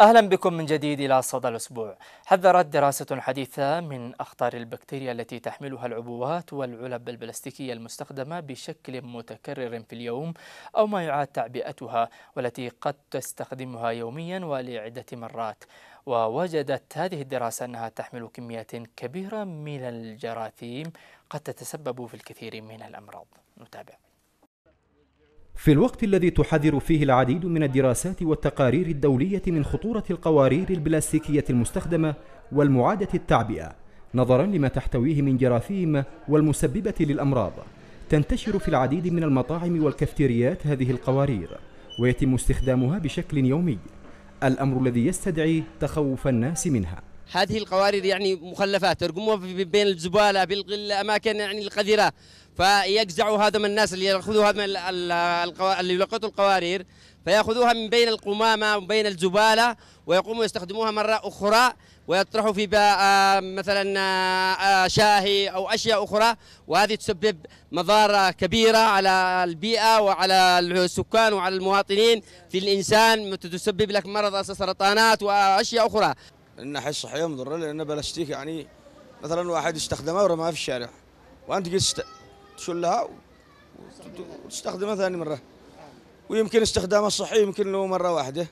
أهلا بكم من جديد إلى صدى الأسبوع حذرت دراسة حديثة من أخطار البكتيريا التي تحملها العبوات والعلب البلاستيكية المستخدمة بشكل متكرر في اليوم أو ما يعاد تعبئتها والتي قد تستخدمها يوميا ولعدة مرات ووجدت هذه الدراسة أنها تحمل كميات كبيرة من الجراثيم قد تتسبب في الكثير من الأمراض نتابع في الوقت الذي تحذر فيه العديد من الدراسات والتقارير الدولية من خطورة القوارير البلاستيكية المستخدمة والمعادة التعبئة نظرا لما تحتويه من جراثيم والمسببة للأمراض تنتشر في العديد من المطاعم والكافتيريات هذه القوارير ويتم استخدامها بشكل يومي الأمر الذي يستدعي تخوف الناس منها هذه القوارير يعني مخلفات ترقمها بين الزبالة بالأماكن يعني القذرة فيجزعوا هذا من الناس اللي ياخذوا هذا من اللي يلقطوا القوارير فياخذوها من بين القمامه وبين الزباله ويقوموا يستخدموها مره اخرى ويطرحوا في آه، مثلا آه، آه، شاهي او اشياء اخرى وهذه تسبب مضاره كبيره على البيئه وعلى السكان وعلى المواطنين في الانسان تسبب لك مرض سرطانات واشياء اخرى الناحيه الصحيه مضره لان بلاستيك يعني مثلا واحد استخدمه ورماه في الشارع وانت تشلها وتستخدمها ثاني مره ويمكن استخدامها الصحي يمكن له مره واحده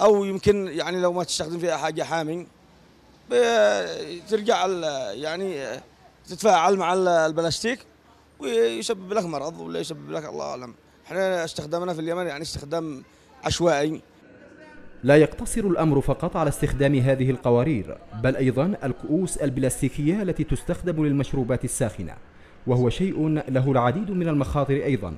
او يمكن يعني لو ما تستخدم فيها حاجه حامي ترجع يعني تتفاعل مع البلاستيك ويسبب لك مرض ولا يسبب لك الله اعلم احنا استخدامنا في اليمن يعني استخدام عشوائي لا يقتصر الأمر فقط على استخدام هذه القوارير بل أيضا الكؤوس البلاستيكية التي تستخدم للمشروبات الساخنة وهو شيء له العديد من المخاطر أيضا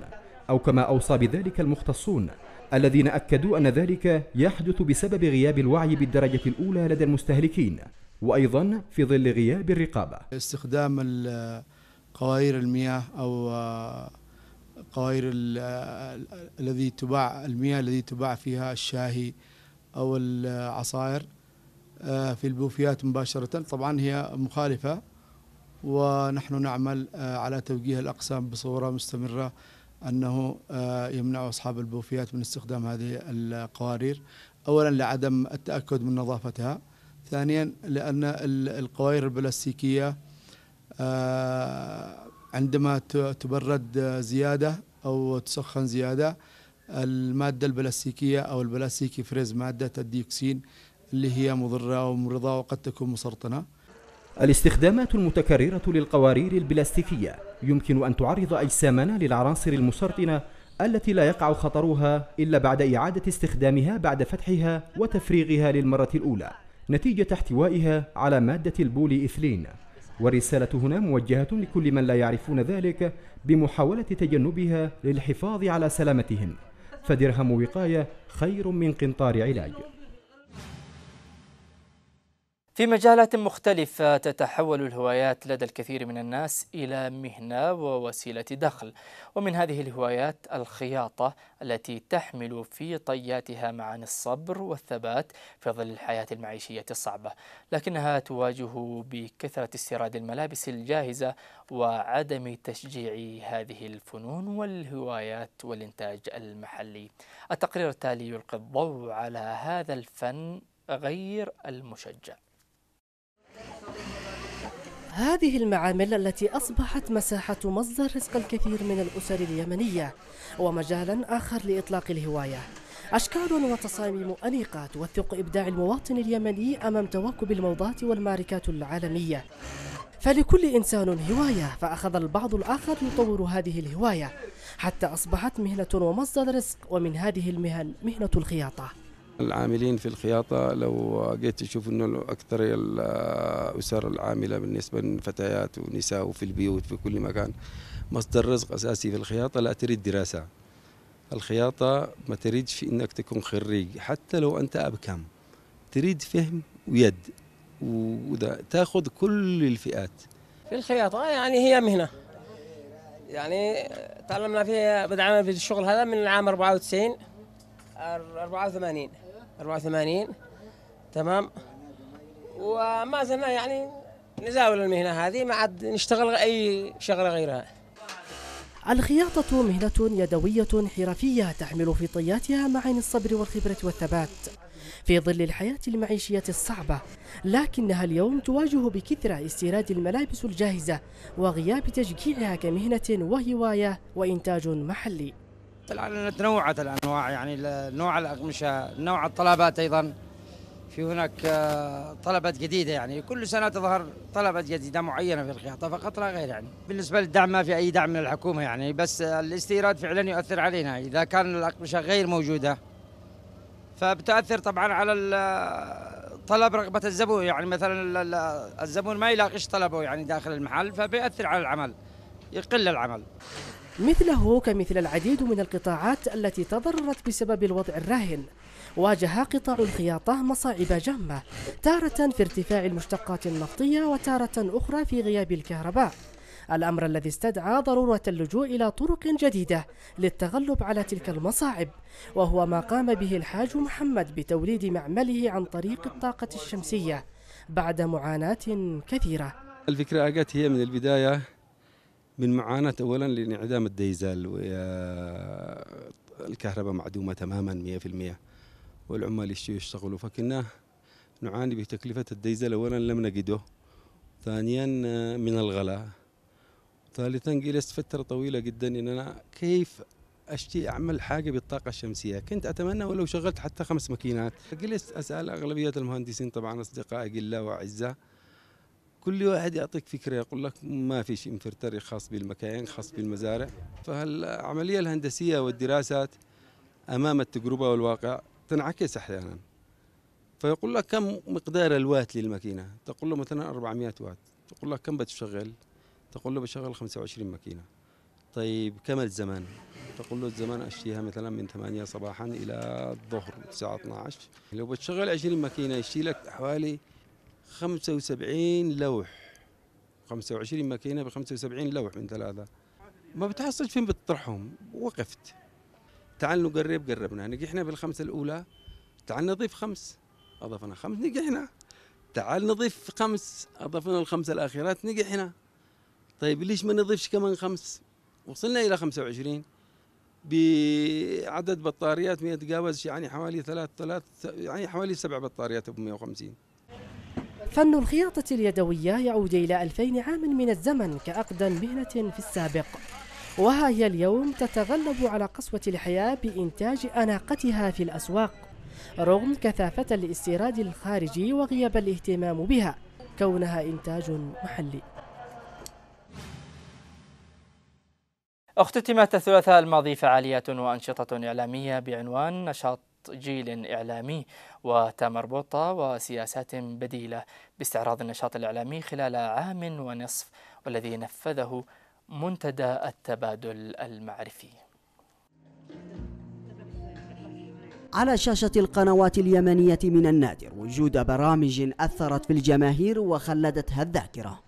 أو كما أوصى بذلك المختصون الذين أكدوا أن ذلك يحدث بسبب غياب الوعي بالدرجة الأولى لدى المستهلكين وأيضا في ظل غياب الرقابة استخدام قوائر المياه أو قوائر الذي تباع المياه الذي تباع فيها الشاهي أو العصائر آه، في البوفيات مباشرة طبعا هي مخالفة ونحن نعمل آه، على توجيه الأقسام بصورة مستمرة أنه آه، يمنع أصحاب البوفيات من استخدام هذه القوارير أولا لعدم التأكد من نظافتها ثانيا لأن القوارير البلاستيكية آه، عندما تبرد زيادة أو تسخن زيادة المادة البلاستيكية أو البلاستيكي فريز مادة الديوكسين اللي هي مضرة ومرضة وقد تكون مسرطنة الاستخدامات المتكررة للقوارير البلاستيكية يمكن أن تعرض أجسامنا للعناصر المسرطنة التي لا يقع خطرها إلا بعد إعادة استخدامها بعد فتحها وتفريغها للمرة الأولى نتيجة احتوائها على مادة البولي إثلين والرسالة هنا موجهة لكل من لا يعرفون ذلك بمحاولة تجنبها للحفاظ على سلامتهم فدرهم وقاية خير من قنطار علاج في مجالات مختلفة تتحول الهوايات لدى الكثير من الناس إلى مهنة ووسيلة دخل ومن هذه الهوايات الخياطة التي تحمل في طياتها معاني الصبر والثبات في ظل الحياة المعيشية الصعبة لكنها تواجه بكثرة استيراد الملابس الجاهزة وعدم تشجيع هذه الفنون والهوايات والإنتاج المحلي التقرير التالي يلقي الضوء على هذا الفن غير المشجع هذه المعامل التي أصبحت مساحة مصدر رزق الكثير من الأسر اليمنية ومجالا آخر لإطلاق الهواية أشكال وتصاميم أنيقة توثق إبداع المواطن اليمني أمام تواكب الموضات والماركات العالمية فلكل إنسان هواية فأخذ البعض الآخر يطور هذه الهواية حتى أصبحت مهنة ومصدر رزق ومن هذه المهن مهنة الخياطة العاملين في الخياطة لو جيت تشوف أنه أكثر الأسر العاملة بالنسبة للفتيات ونساء وفي البيوت في كل مكان مصدر رزق أساسي في الخياطة لا تريد دراسة الخياطة ما تريدش أنك تكون خريج حتى لو أنت أبكم تريد فهم ويد وإذا تاخذ كل الفئات في الخياطة يعني هي مهنة يعني تعلمنا فيها بدأنا في الشغل هذا من العام 94 84 84 تمام وما زلنا يعني نزاول المهنة هذه ما عاد نشتغل أي شغلة غيرها الخياطة مهنة يدوية حرفية تحمل في طياتها معاني الصبر والخبرة والثبات في ظل الحياة المعيشية الصعبة لكنها اليوم تواجه بكثرة استيراد الملابس الجاهزة وغياب تشجيعها كمهنة وهواية وإنتاج محلي الآن تنوعت الأنواع يعني نوع الأقمشة نوع الطلبات أيضا في هناك آه، طلبات جديدة يعني كل سنة تظهر طلبات جديدة معينة في الخياطة فقط لا غير يعني بالنسبة للدعم ما في أي دعم من الحكومة يعني بس الاستيراد فعلا يؤثر علينا إذا كان الأقمشة غير موجودة فبتأثر طبعا على طلب رغبة الزبون يعني مثلا الزبون ما يلاقيش طلبه يعني داخل المحل فبيأثر على العمل يقل العمل مثله كمثل العديد من القطاعات التي تضررت بسبب الوضع الراهن واجه قطاع الخياطة مصاعب جامة تارة في ارتفاع المشتقات النفطية وتارة أخرى في غياب الكهرباء الأمر الذي استدعى ضرورة اللجوء إلى طرق جديدة للتغلب على تلك المصاعب وهو ما قام به الحاج محمد بتوليد معمله عن طريق الطاقة الشمسية بعد معاناة كثيرة الفكرة أجت هي من البداية من معاناة أولا لانعدام الديزل والكهرباء معدومة تماما 100% والعمال يشتغلوا فكنا نعاني بتكلفة الديزل أولا لم نجده ثانيا من الغلاء ثالثا جلست فترة طويلة جدا إن أنا كيف أشتي أعمل حاجة بالطاقة الشمسية كنت أتمنى ولو شغلت حتى خمس ماكينات جلست أسأل أغلبية المهندسين طبعا أصدقائي قلة وأعزاء كل واحد يعطيك فكره يقول لك ما في شيء خاص بالمكاين خاص بالمزارع فالعمليه الهندسيه والدراسات امام التجربه والواقع تنعكس احيانا فيقول لك كم مقدار الوات للماكينه تقول له مثلا 400 وات تقول لك كم بتشغل تقول له بشغل 25 ماكينه طيب كم الزمان تقول له الزمان اشتيها مثلا من 8 صباحا الى الظهر الساعه 12 لو بتشغل 20 ماكينه يشتي لك حوالي 75 لوح 25 ماكينه ب 75 لوح من ثلاثه ما بتحصل فين بتطرحهم وقفت تعال نقرب قربنا نجحنا بالخمسه الاولى تعال نضيف خمس اضفنا خمس نجحنا تعال نضيف خمس اضفنا الخمسه الاخيرات نجحنا طيب ليش ما نضيفش كمان خمس وصلنا الى 25 بعدد بطاريات ما يتجاوز يعني حوالي ثلاث ثلاث يعني حوالي سبع بطاريات ب 150 فن الخياطة اليدوية يعود إلى 2000 عام من الزمن كأقدم مهنة في السابق وها هي اليوم تتغلب على قسوة الحياة بإنتاج أناقتها في الأسواق رغم كثافة الاستيراد الخارجي وغياب الاهتمام بها كونها إنتاج محلي اختتمت الثلاثاء الماضي فعاليات وأنشطة إعلامية بعنوان نشاط جيل إعلامي وتمربطة وسياسات بديلة باستعراض النشاط الإعلامي خلال عام ونصف والذي نفذه منتدى التبادل المعرفي على شاشة القنوات اليمنية من النادر وجود برامج أثرت في الجماهير وخلدتها الذاكرة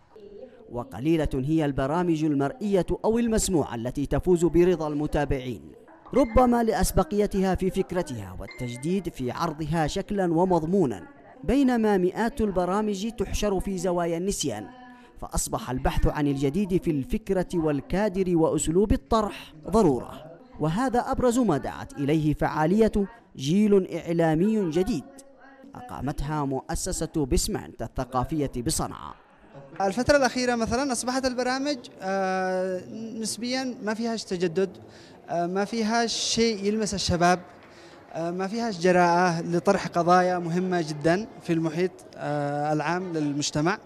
وقليلة هي البرامج المرئية أو المسموعة التي تفوز برضا المتابعين ربما لأسبقيتها في فكرتها والتجديد في عرضها شكلا ومضمونا بينما مئات البرامج تحشر في زوايا النسيان فأصبح البحث عن الجديد في الفكرة والكادر وأسلوب الطرح ضرورة وهذا أبرز ما دعت إليه فعالية جيل إعلامي جديد أقامتها مؤسسة بسمانت الثقافية بصنعاء الفترة الأخيرة مثلا أصبحت البرامج آه، نسبيا ما فيهاش تجدد آه، ما فيهاش شيء يلمس الشباب آه، ما فيهاش جراءة لطرح قضايا مهمة جدا في المحيط آه، العام للمجتمع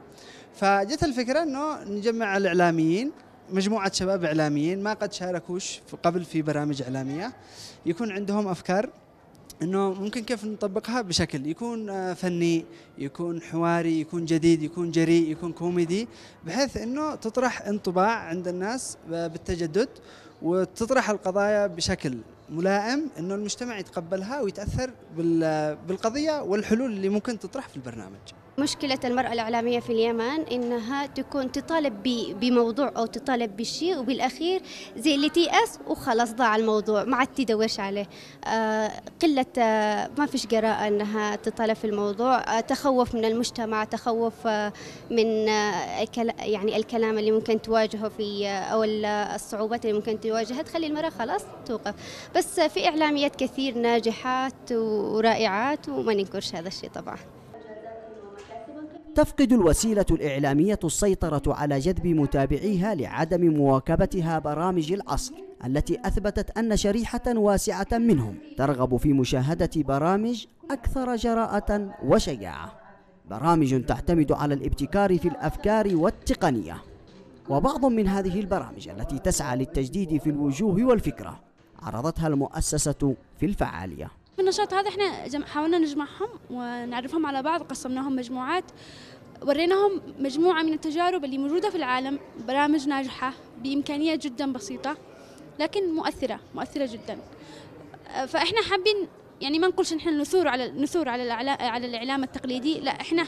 فجت الفكرة أنه نجمع الإعلاميين مجموعة شباب إعلاميين ما قد شاركوش قبل في برامج إعلامية يكون عندهم أفكار انه ممكن كيف نطبقها بشكل يكون فني يكون حواري يكون جديد يكون جريء يكون كوميدي بحيث انه تطرح انطباع عند الناس بالتجدد وتطرح القضايا بشكل ملائم انه المجتمع يتقبلها ويتاثر بالقضيه والحلول اللي ممكن تطرح في البرنامج مشكلة المرأة الإعلامية في اليمن إنها تكون تطالب بموضوع أو تطالب بشيء وبالأخير زي اللي تيأس وخلاص ضاع الموضوع ما عاد تدورش عليه آه، قلة آه، ما فيش قراءة إنها تطالب في الموضوع آه، تخوف من المجتمع تخوف من يعني الكلام اللي ممكن تواجهه في أو الصعوبات اللي ممكن تواجهها تخلي المرأة خلاص توقف بس في إعلاميات كثير ناجحات ورائعات وما ننكرش هذا الشيء طبعا تفقد الوسيلة الإعلامية السيطرة على جذب متابعيها لعدم مواكبتها برامج العصر التي أثبتت أن شريحة واسعة منهم ترغب في مشاهدة برامج أكثر جراءة وشجاعة برامج تعتمد على الابتكار في الأفكار والتقنية وبعض من هذه البرامج التي تسعى للتجديد في الوجوه والفكرة عرضتها المؤسسة في الفعالية في النشاط هذا احنا حاولنا نجمعهم ونعرفهم على بعض قسمناهم مجموعات وريناهم مجموعة من التجارب اللي موجودة في العالم برامج ناجحة بإمكانية جدا بسيطة لكن مؤثرة مؤثرة جدا آه، فإحنا حابين يعني ما نقولش نحن نثور على نثور على على الاعلام التقليدي لا احنا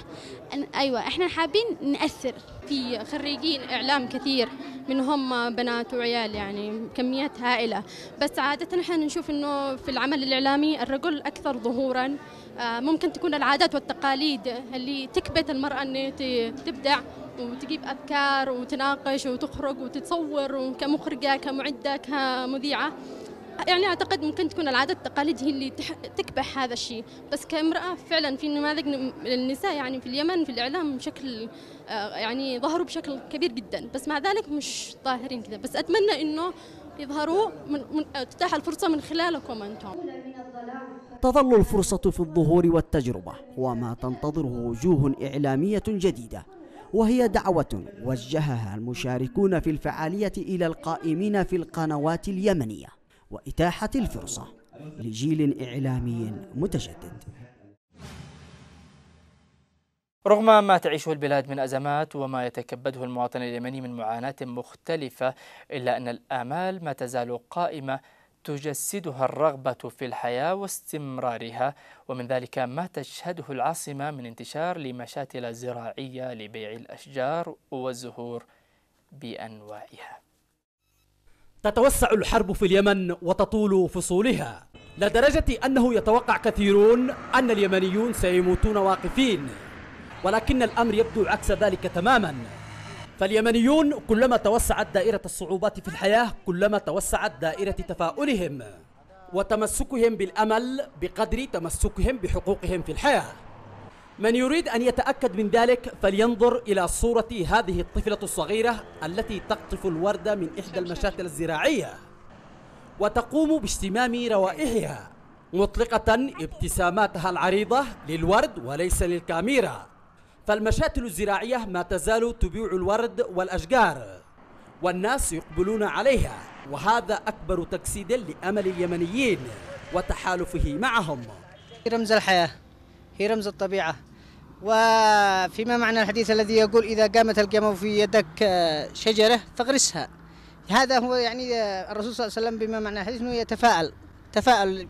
ايوه احنا حابين ناثر في خريجين اعلام كثير منهم بنات وعيال يعني كميات هائله بس عاده احنا نشوف انه في العمل الاعلامي الرجل اكثر ظهورا آه، ممكن تكون العادات والتقاليد اللي تكبت المراه ان تبدع وتجيب افكار وتناقش وتخرج وتتصور كمخرجه كمعده كمذيعه يعني اعتقد ممكن تكون العادات التقاليد هي اللي تكبح هذا الشيء بس كامراه فعلا في نماذج النساء يعني في اليمن في الاعلام بشكل آه، يعني ظهروا بشكل كبير جدا بس مع ذلك مش ظاهرين كذا بس اتمنى انه يظهروا من, من تتاح الفرصه من خلالكم انتم تظل الفرصه في الظهور والتجربه وما تنتظره وجوه اعلاميه جديده وهي دعوة وجهها المشاركون في الفعالية إلى القائمين في القنوات اليمنية وإتاحة الفرصة لجيل إعلامي متجدد رغم ما تعيشه البلاد من أزمات وما يتكبده المواطن اليمني من معاناة مختلفة إلا أن الآمال ما تزال قائمة تجسدها الرغبة في الحياة واستمرارها ومن ذلك ما تشهده العاصمة من انتشار لمشاتل زراعية لبيع الأشجار والزهور بأنواعها تتوسع الحرب في اليمن وتطول فصولها لدرجة أنه يتوقع كثيرون أن اليمنيون سيموتون واقفين ولكن الأمر يبدو عكس ذلك تماما فاليمنيون كلما توسعت دائرة الصعوبات في الحياة كلما توسعت دائرة تفاؤلهم وتمسكهم بالأمل بقدر تمسكهم بحقوقهم في الحياة من يريد أن يتأكد من ذلك فلينظر إلى صورة هذه الطفلة الصغيرة التي تقطف الوردة من إحدى المشاتل الزراعية وتقوم باشتمام روائحها مطلقة ابتساماتها العريضة للورد وليس للكاميرا فالمشاتل الزراعية ما تزال تبيع الورد والأشجار والناس يقبلون عليها وهذا أكبر تجسيد لأمل اليمنيين وتحالفه معهم رمز الحياة هي رمز الطبيعة وفيما معنى الحديث الذي يقول إذا قامت القيامة في يدك شجرة فاغرسها هذا هو يعني الرسول صلى الله عليه وسلم بما معنى الحديث أنه يتفاءل تفاءل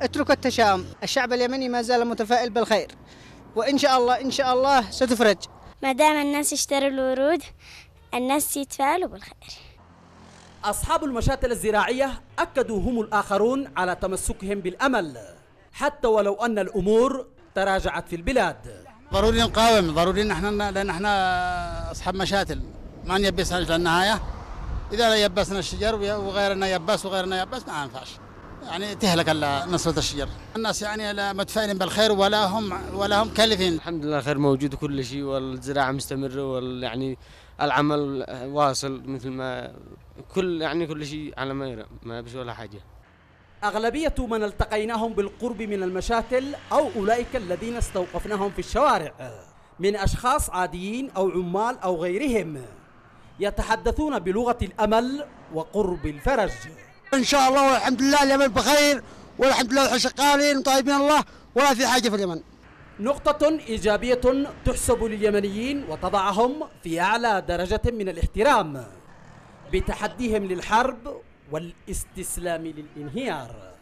اترك التشاؤم الشعب اليمني ما زال متفائل بالخير وإن شاء الله إن شاء الله ستفرج ما دام الناس يشتروا الورود الناس يتفائلوا بالخير أصحاب المشاتل الزراعية أكدوا هم الآخرون على تمسكهم بالأمل حتى ولو أن الأمور تراجعت في البلاد ضروري نقاوم ضروري نحن لان احنا اصحاب مشاتل ما نيبس للنهايه اذا لا يبسنا الشجر وغيرنا يبس وغيرنا يبس ما ينفعش يعني تهلك نصرة الشجر الناس يعني لا متفائلين بالخير ولا هم ولا هم كلفين الحمد لله خير موجود كل شيء والزراعة مستمرة وال يعني العمل واصل مثل ما كل يعني كل شيء على ما يرام ما بش ولا حاجة أغلبية من التقيناهم بالقرب من المشاتل أو أولئك الذين استوقفناهم في الشوارع من أشخاص عاديين أو عمال أو غيرهم يتحدثون بلغة الأمل وقرب الفرج إن شاء الله والحمد لله اليمن بخير والحمد لله شغالين طيبين الله ولا في حاجة في اليمن نقطة إيجابية تحسب لليمنيين وتضعهم في أعلى درجة من الاحترام بتحديهم للحرب والاستسلام للانهيار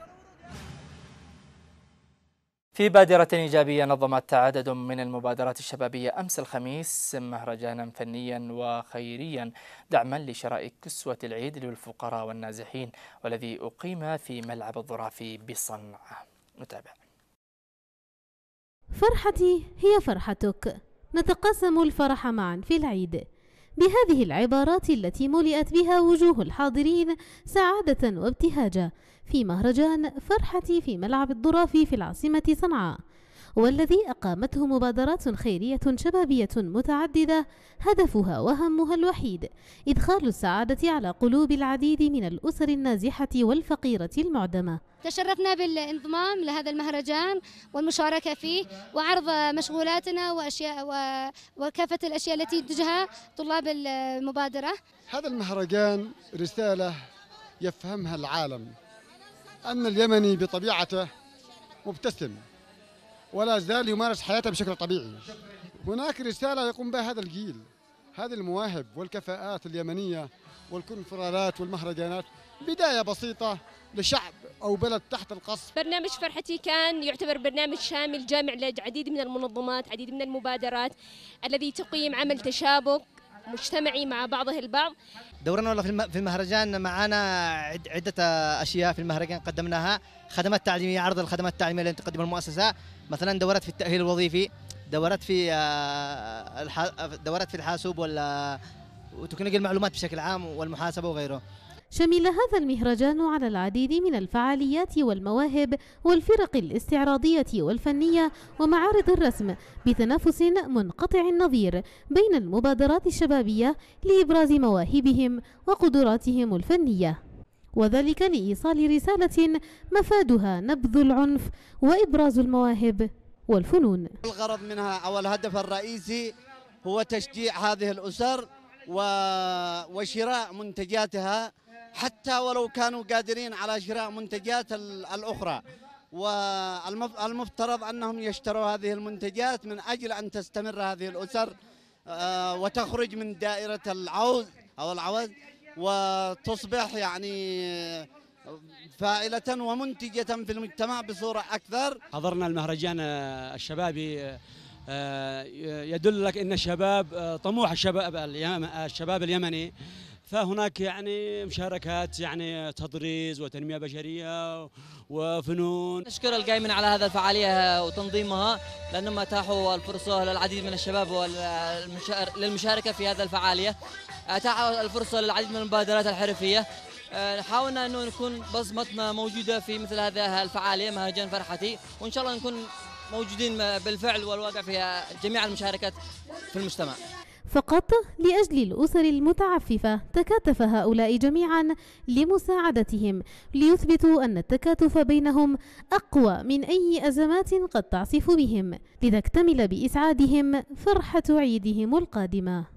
في بادرة إيجابية نظمت عدد من المبادرات الشبابية أمس الخميس مهرجانا فنيا وخيريا دعما لشراء كسوة العيد للفقراء والنازحين والذي أقيم في ملعب الظرافي بصنعاء نتابع فرحتي هي فرحتك نتقاسم الفرح معا في العيد بهذه العبارات التي ملئت بها وجوه الحاضرين سعادة وابتهاجا في مهرجان فرحتي في ملعب الضرافي في العاصمة صنعاء والذي أقامته مبادرات خيرية شبابية متعددة هدفها وهمها الوحيد إدخال السعادة على قلوب العديد من الأسر النازحة والفقيرة المعدمة تشرفنا بالانضمام لهذا المهرجان والمشاركة فيه وعرض مشغولاتنا وأشياء وكافة الأشياء التي ينتجها طلاب المبادرة هذا المهرجان رسالة يفهمها العالم أن اليمني بطبيعته مبتسم ولا زال يمارس حياته بشكل طبيعي هناك رسالة يقوم بها هذا الجيل هذه المواهب والكفاءات اليمنية والكونفرالات والمهرجانات بداية بسيطة لشعب أو بلد تحت القصف برنامج فرحتي كان يعتبر برنامج شامل جامع لعديد من المنظمات عديد من المبادرات الذي تقيم عمل تشابك مجتمعي مع بعضه البعض دورنا والله في المهرجان معانا عدة أشياء في المهرجان قدمناها خدمات تعليمية عرض الخدمات التعليمية التي تقدمها المؤسسة مثلا دورات في التاهيل الوظيفي دورات في آه، دورات في الحاسوب ولا وتكنيك المعلومات بشكل عام والمحاسبه وغيره شمل هذا المهرجان على العديد من الفعاليات والمواهب والفرق الاستعراضية والفنية ومعارض الرسم بتنافس منقطع النظير بين المبادرات الشبابية لإبراز مواهبهم وقدراتهم الفنية وذلك لإيصال رسالة مفادها نبذ العنف وإبراز المواهب والفنون الغرض منها أو الهدف الرئيسي هو تشجيع هذه الأسر وشراء منتجاتها حتى ولو كانوا قادرين على شراء منتجات الأخرى والمفترض أنهم يشتروا هذه المنتجات من أجل أن تستمر هذه الأسر آه، وتخرج من دائرة العوز أو العوز وتصبح يعني فائلة ومنتجة في المجتمع بصورة أكثر حضرنا المهرجان آه، الشبابي آه، آه، يدل لك أن الشباب طموح الشباب الشباب اليمني فهناك يعني مشاركات يعني تطريز وتنميه بشريه وفنون نشكر القائمين على هذا الفعاليه وتنظيمها لانهم اتاحوا الفرصه للعديد من الشباب للمشاركه في هذا الفعاليه اتاح الفرصه للعديد من المبادرات الحرفيه أه، حاولنا انه نكون بصمتنا موجوده في مثل هذه الفعاليه مهرجان فرحتي وان شاء الله نكون موجودين بالفعل والواقع في جميع المشاركات في المجتمع فقط لأجل الأسر المتعففة تكاتف هؤلاء جميعا لمساعدتهم ليثبتوا أن التكاتف بينهم أقوى من أي أزمات قد تعصف بهم لذا اكتمل بإسعادهم فرحة عيدهم القادمة